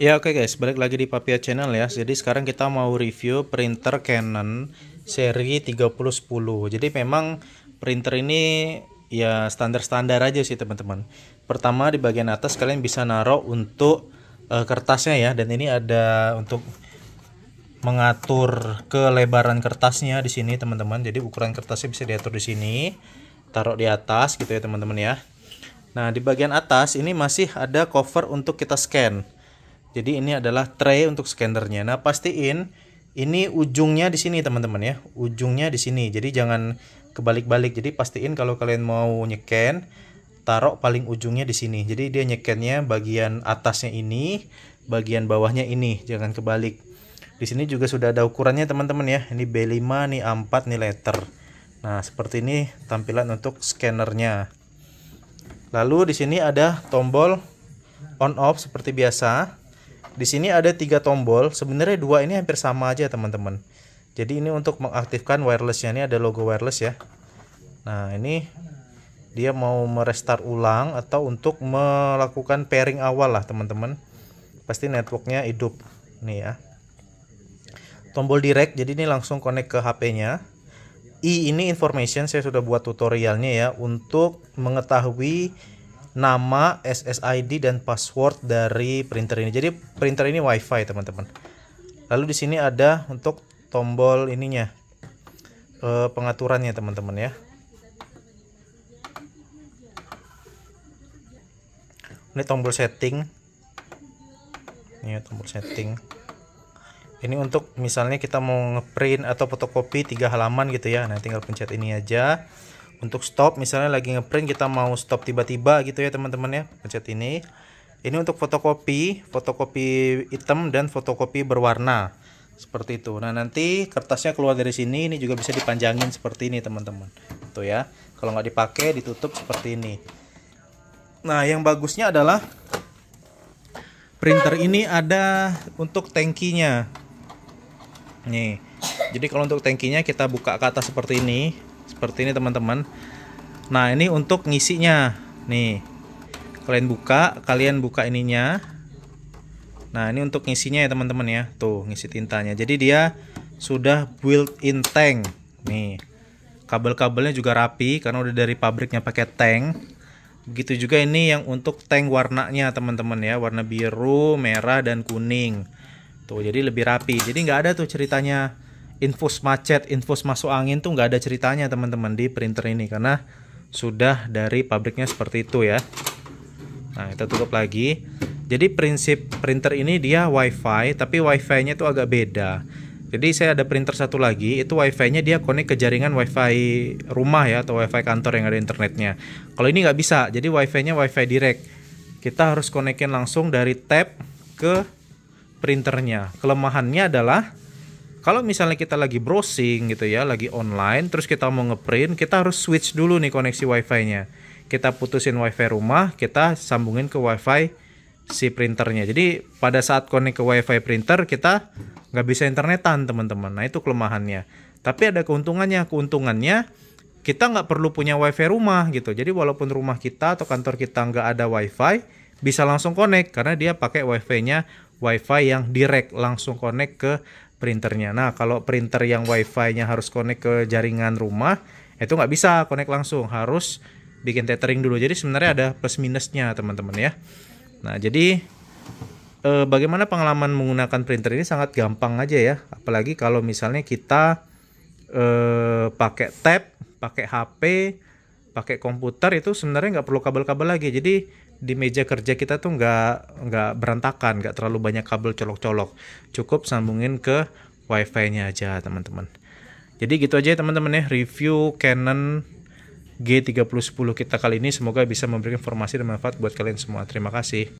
Ya oke okay guys, balik lagi di Papia Channel ya. Jadi sekarang kita mau review printer Canon seri 3010. Jadi memang printer ini ya standar-standar aja sih teman-teman. Pertama di bagian atas kalian bisa naruh untuk uh, kertasnya ya dan ini ada untuk mengatur kelebaran kertasnya di sini teman-teman. Jadi ukuran kertasnya bisa diatur di sini. Taruh di atas gitu ya teman-teman ya. Nah, di bagian atas ini masih ada cover untuk kita scan. Jadi ini adalah tray untuk scannernya. Nah, pastiin ini ujungnya di sini teman-teman ya. Ujungnya di sini. Jadi jangan kebalik-balik. Jadi pastiin kalau kalian mau nyeken taruh paling ujungnya di sini. Jadi dia nyekennya bagian atasnya ini, bagian bawahnya ini. Jangan kebalik. Di sini juga sudah ada ukurannya teman-teman ya. Ini B5, ini A4, ini letter. Nah, seperti ini tampilan untuk scannernya. Lalu di sini ada tombol on off seperti biasa. Di sini ada tiga tombol, sebenarnya dua ini hampir sama aja teman-teman. Jadi ini untuk mengaktifkan wirelessnya ini ada logo wireless ya. Nah ini dia mau merestart ulang atau untuk melakukan pairing awal lah teman-teman. Pasti networknya hidup nih ya. Tombol direct jadi ini langsung connect ke HP-nya. I ini information saya sudah buat tutorialnya ya untuk mengetahui nama, SSID dan password dari printer ini. Jadi printer ini WiFi teman-teman. Lalu di sini ada untuk tombol ininya eh, pengaturannya teman-teman ya. Ini tombol setting. Ini tombol setting ini untuk misalnya kita mau ngeprint atau fotokopi tiga halaman gitu ya nah tinggal pencet ini aja untuk stop misalnya lagi ngeprint kita mau stop tiba-tiba gitu ya teman-teman ya pencet ini ini untuk fotokopi fotokopi hitam dan fotokopi berwarna seperti itu nah nanti kertasnya keluar dari sini ini juga bisa dipanjangin seperti ini teman-teman tuh ya kalau nggak dipakai ditutup seperti ini nah yang bagusnya adalah printer ini ada untuk tankinya. nih jadi kalau untuk tankinya kita buka ke atas seperti ini seperti ini teman-teman nah ini untuk ngisinya nih kalian buka kalian buka ininya nah ini untuk ngisinya ya teman-teman ya tuh ngisi tintanya jadi dia sudah built-in tank nih kabel-kabelnya juga rapi karena udah dari pabriknya pakai tank begitu juga ini yang untuk tank warnanya teman-teman ya warna biru merah dan kuning tuh jadi lebih rapi jadi nggak ada tuh ceritanya infus macet, infus masuk angin tuh nggak ada ceritanya teman-teman di printer ini karena sudah dari pabriknya seperti itu ya. Nah, kita tutup lagi. Jadi prinsip printer ini dia WiFi, tapi WiFi-nya itu agak beda. Jadi saya ada printer satu lagi, itu WiFi-nya dia connect ke jaringan WiFi rumah ya atau WiFi kantor yang ada internetnya. Kalau ini nggak bisa, jadi WiFi-nya WiFi direct. Kita harus konekin langsung dari tab ke printernya. Kelemahannya adalah kalau misalnya kita lagi browsing gitu ya, lagi online, terus kita mau ngeprint, kita harus switch dulu nih koneksi wifi-nya. Kita putusin wifi rumah, kita sambungin ke wifi si printernya. Jadi pada saat konek ke wifi printer, kita nggak bisa internetan teman-teman. Nah itu kelemahannya. Tapi ada keuntungannya. Keuntungannya kita nggak perlu punya wifi rumah gitu. Jadi walaupun rumah kita atau kantor kita nggak ada wifi, bisa langsung connect karena dia pakai wifi-nya wifi yang direct langsung connect ke printernya. Nah, kalau printer yang wifi-nya harus connect ke jaringan rumah, itu nggak bisa connect langsung, harus bikin tethering dulu. Jadi sebenarnya ada plus minusnya, teman-teman ya. Nah, jadi eh, bagaimana pengalaman menggunakan printer ini sangat gampang aja ya. Apalagi kalau misalnya kita eh, pakai tab, pakai HP, pakai komputer itu sebenarnya nggak perlu kabel-kabel lagi. Jadi di meja kerja kita tuh nggak nggak berantakan nggak terlalu banyak kabel colok-colok cukup sambungin ke wifi nya aja teman-teman jadi gitu aja ya, teman-teman ya review Canon G3010 kita kali ini semoga bisa memberikan informasi dan manfaat buat kalian semua terima kasih